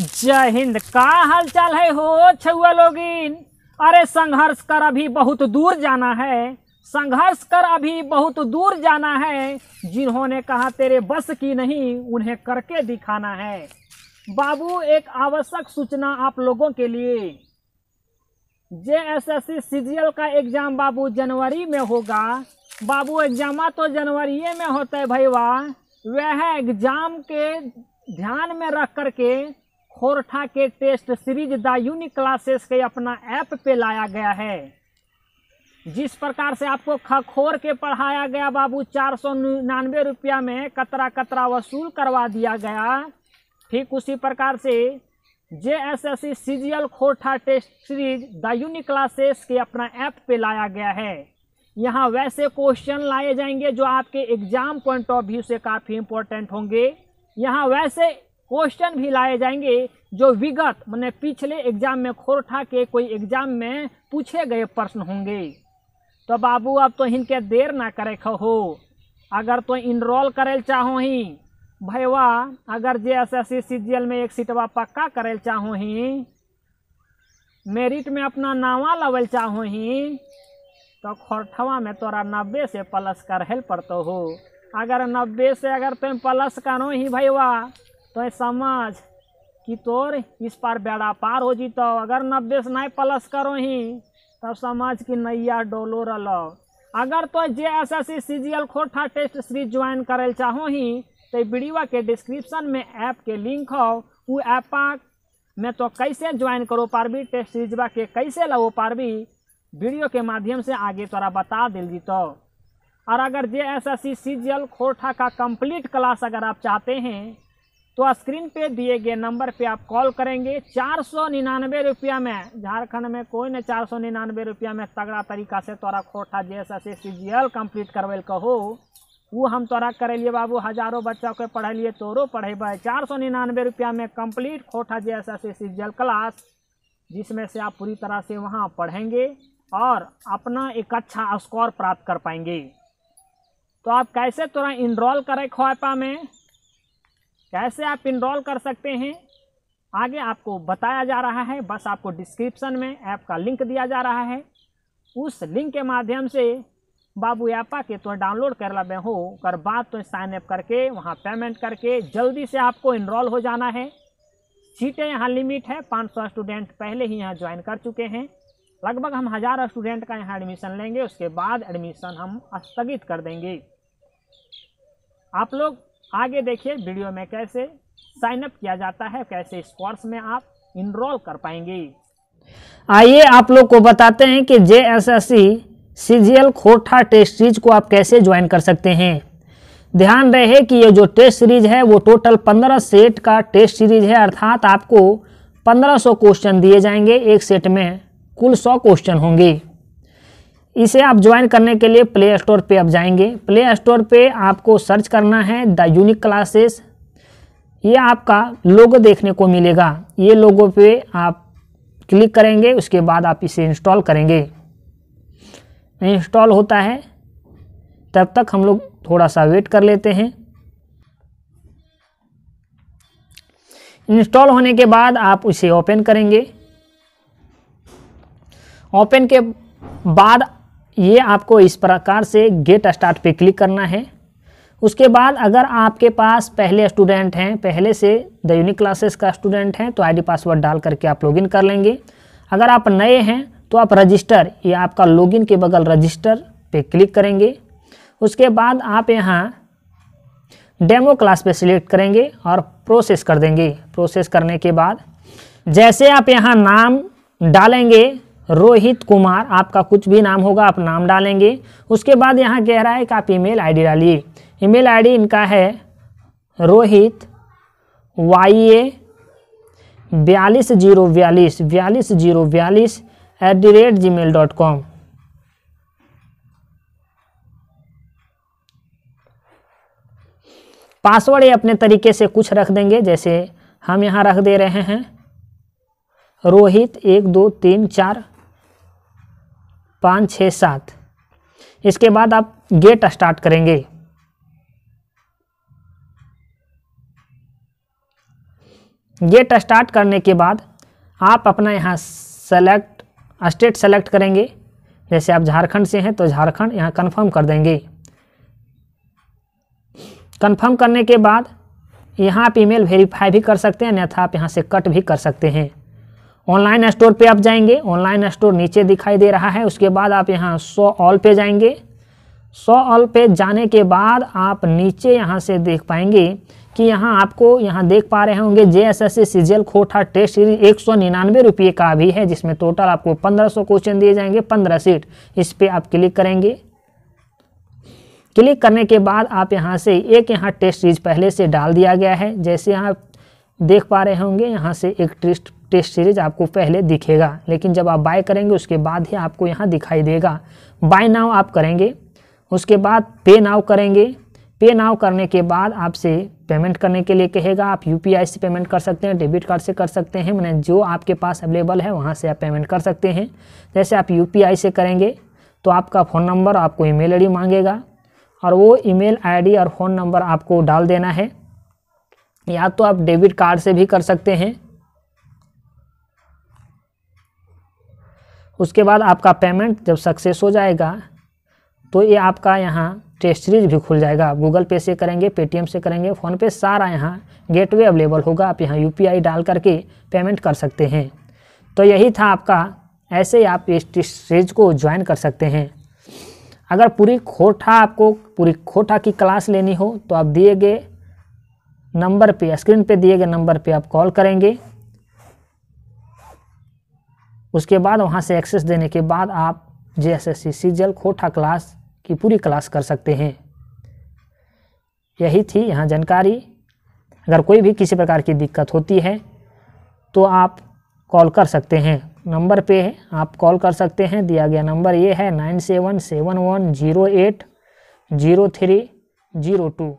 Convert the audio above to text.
जय हिंद का हालचाल है हो छुआ लोगिन अरे संघर्ष कर अभी बहुत दूर जाना है संघर्ष कर अभी बहुत दूर जाना है जिन्होंने कहा तेरे बस की नहीं उन्हें करके दिखाना है बाबू एक आवश्यक सूचना आप लोगों के लिए J S S C CGL का एग्जाम बाबू जनवरी में होगा बाबू एग्जामा तो जनवरी में होता है भाई वाह वह एग्जाम के ध्यान में रख करके खोरठा के test series the unique classes के अपना ऐप पे लाया गया है जिस प्रकार से आपको खखोर के पढ़ाया गया बाबू चार सौ निन्यानवे रुपया में कतरा कतरा वसूल करवा दिया गया ठीक उसी प्रकार से J S S C C Khortha test series the unique classes के अपना ऐप पे लाया गया है यहाँ वैसे क्वेश्चन लाए जाएंगे जो आपके एग्जाम पॉइंट ऑफ व्यू से काफ़ी इंपॉर्टेंट होंगे यहाँ वैसे क्वेश्चन भी लाए जाएंगे जो विगत मैंने पिछले एग्जाम में खोरठा के कोई एग्जाम में पूछे गए प्रश्न होंगे तो बाबू अब तो इनके देर ना करे हो अगर तो इनरोल करे चाहो ही भैया अगर J S S C C G L में एक सीटवा पक्का करे चाहो ही मेरिट में अपना नावा लवल चाहो ही तो खोरठवा में तोरा नब्बे से प्लस करहल पड़ते हो अगर नब्बे से अगर तुम प्लस करो ही भैया तो समझ कि तोर इस पार बेड़ा पार हो जीतो अगर नब्बे से नहीं प्लस करो ही तब समझ कि नैया डोलो रलो अगर तो J S S C C G L Khortha test series join करे चाहो ही तो वीडियो के डिस्क्रिप्शन में ऐप के लिंक हो वो ऐप में तो कैसे ज्वाइन करो पारबी टेस्ट बा के कैसे लगो पारबी वीडियो के माध्यम से आगे तोरा बता दिल जीतो और अगर J S S C C G L Khortha का कंप्लीट क्लास अगर आप चाहते हैं तो स्क्रीन पे दिए गए नंबर पे आप कॉल करेंगे चार सौ निन्यानवे रुपया में झारखंड में कोई ना चार सौ निन्यानवे रुपया में तगड़ा तरीका से तोरा खोटा जैसा से सी जी एल कम्प्लीट करवल कहो वो हम तोरा करेलिए बाबू हजारों बच्चा के पढ़ेलिए तोरो पढ़ेब चार सौ निन्यानवे रुपया में कम्प्लीट खोटा जैसा से सी जी एल क्लास जिसमें से आप पूरी तरह से वहाँ पढ़ेंगे और अपना एक अच्छा स्कोर प्राप्त कर पाएंगे तो आप कैसे तोरा इनरोल करे खोपा में कैसे आप इनरोल कर सकते हैं आगे आपको बताया जा रहा है बस आपको डिस्क्रिप्शन में ऐप का लिंक दिया जा रहा है उस लिंक के माध्यम से बाबू ऐपा के तो डाउनलोड कर लेवे हो कर बाद तो साइन अप करके वहाँ पेमेंट करके जल्दी से आपको इनरोल हो जाना है सीटें यहाँ लिमिट है 500 स्टूडेंट पहले ही यहाँ ज्वाइन कर चुके हैं लगभग हम हज़ार स्टूडेंट का यहाँ एडमिशन लेंगे उसके बाद एडमिशन हम स्थगित कर देंगे आप लोग आगे देखिए वीडियो में कैसे साइनअप किया जाता है कैसे इस कोर्स में आप इनरोल कर पाएंगे आइए आप लोग को बताते हैं कि J S S C C G L Khortha test series को आप कैसे ज्वाइन कर सकते हैं ध्यान रहे कि ये जो टेस्ट सीरीज है वो टोटल पंद्रह सेट का टेस्ट सीरीज है अर्थात आपको पंद्रह सौ क्वेश्चन दिए जाएंगे एक सेट में कुल सौ क्वेश्चन होंगे इसे आप ज्वाइन करने के लिए प्ले स्टोर पे आप जाएंगे प्ले स्टोर पे आपको सर्च करना है द यूनिक क्लासेस ये आपका लोगो देखने को मिलेगा ये लोगो पे आप क्लिक करेंगे उसके बाद आप इसे इंस्टॉल करेंगे इंस्टॉल होता है तब तक हम लोग थोड़ा सा वेट कर लेते हैं इंस्टॉल होने के बाद आप उसे ओपन करेंगे ओपन के बाद ये आपको इस प्रकार से गेट स्टार्ट पे क्लिक करना है उसके बाद अगर आपके पास पहले स्टूडेंट हैं पहले से द यूनिक क्लासेस का स्टूडेंट हैं तो आईडी पासवर्ड डाल करके आप लॉगिन कर लेंगे अगर आप नए हैं तो आप रजिस्टर ये आपका लॉगिन के बगल रजिस्टर पे क्लिक करेंगे उसके बाद आप यहाँ डेमो क्लास पे सिलेक्ट करेंगे और प्रोसेस कर देंगे प्रोसेस करने के बाद जैसे आप यहाँ नाम डालेंगे रोहित कुमार आपका कुछ भी नाम होगा आप नाम डालेंगे उसके बाद यहाँ कह रहा है कि आप ईमेल आईडी डालिए ईमेल आईडी इनका है रोहित वाई ए बयालीस जीरो बयालीस बयालीस जीरो बयालीस at the rate Gmail dot com password ये अपने तरीके से कुछ रख देंगे जैसे हम यहाँ रख दे रहे हैं रोहित एक दो तीन चार पाँच छः सात इसके बाद आप गेट स्टार्ट करेंगे गेट स्टार्ट करने के बाद आप अपना यहाँ सेलेक्ट स्टेट सेलेक्ट करेंगे जैसे आप झारखंड से हैं तो झारखंड यहाँ कंफर्म कर देंगे कंफर्म करने के बाद यहाँ आप ईमेल वेरीफाई भी कर सकते हैं अन्यथा आप यहाँ से कट भी कर सकते हैं ऑनलाइन स्टोर पे आप जाएंगे ऑनलाइन स्टोर नीचे दिखाई दे रहा है उसके बाद आप यहाँ सो ऑल पे जाएंगे सो ऑल पे जाने के बाद आप नीचे यहाँ से देख पाएंगे कि यहाँ आपको यहाँ देख पा रहे होंगे जे एस एस सी सीजियल खोटा टेस्ट सीरीज एक सौ निन्यानवे रुपये का भी है जिसमें टोटल आपको पंद्रह सौ क्वेश्चन दिए जाएंगे पंद्रह सीट इस पर आप क्लिक करेंगे क्लिक करने के बाद आप यहाँ से एक यहाँ टेस्ट सीरीज पहले से डाल दिया गया है जैसे आप देख पा रहे होंगे यहाँ से एक टेस्ट टेस्ट सीरीज आपको पहले दिखेगा लेकिन जब आप बाय करेंगे उसके बाद ही आपको यहाँ दिखाई देगा बाय नाव आप करेंगे उसके बाद पे नाव करेंगे पे नाव करने के बाद आपसे पेमेंट करने के लिए कहेगा आप यू से पेमेंट कर सकते हैं डेबिट कार्ड से कर सकते हैं मैंने जो आपके पास अवेलेबल है वहाँ से आप पेमेंट कर सकते हैं जैसे आप यू से करेंगे तो आपका फ़ोन नंबर आपको ईमेल आईडी मांगेगा और वो ईमेल आईडी और फ़ोन नंबर आपको डाल देना है या तो आप डेबिट कार्ड से भी कर सकते हैं उसके बाद आपका पेमेंट जब सक्सेस हो जाएगा तो ये आपका यहाँ टेस्टरीज भी खुल जाएगा आप गूगल पे से करेंगे पेटीएम से करेंगे फ़ोनपे सारा यहाँ गेटवे अवेलेबल होगा आप यहाँ यूपीआई डाल करके पेमेंट कर सकते हैं तो यही था आपका ऐसे ही आप इस टेस्टरीज को ज्वाइन कर सकते हैं अगर पूरी खोटा आपको पूरी खोटा की क्लास लेनी हो तो आप दिए गए नंबर पर स्क्रीन पर दिए गए नंबर पर आप कॉल करेंगे उसके बाद वहाँ से एक्सेस देने के बाद आप जे एस एस सी सी जल खोटा क्लास की पूरी क्लास कर सकते हैं यही थी यहाँ जानकारी अगर कोई भी किसी प्रकार की दिक्कत होती है तो आप कॉल कर सकते हैं नंबर पे आप कॉल कर सकते हैं दिया गया नंबर ये है nine seven seven one zero eight zero three zero to